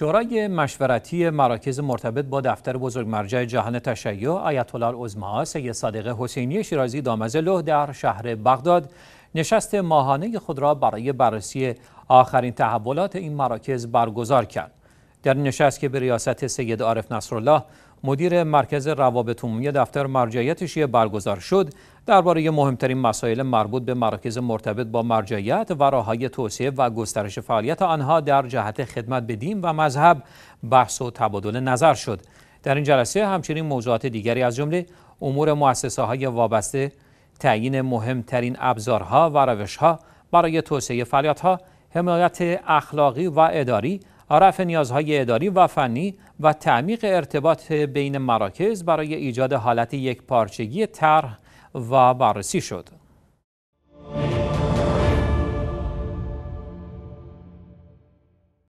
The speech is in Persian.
شورای مشورتی مراکز مرتبط با دفتر بزرگ مرجع جهان تشیع آیت الله العظما سید صادق حسینی شیرازی دامزلو در شهر بغداد نشست ماهانه خود را برای بررسی آخرین تحولات این مراکز برگزار کرد. در نشست که به ریاست سید عارف نصرالله مدیر مرکز روابط عمومی دفتر مرجعیت شیعه برگزار شد درباره مهمترین مسائل مربوط به مراکز مرتبط با مرجعیت و راههای توسعه و گسترش فعالیت آنها در جهت خدمت به دین و مذهب بحث و تبادل نظر شد در این جلسه همچنین موضوعات دیگری از جمله امور مؤسسه های وابسته تعیین مهمترین ابزارها و روشها برای توسعه فعالیتها حمایت اخلاقی و اداری رفع نیازهای اداری و فنی و تعمیق ارتباط بین مراکز برای ایجاد حالت یک پارچگی طرح و بررسی شد.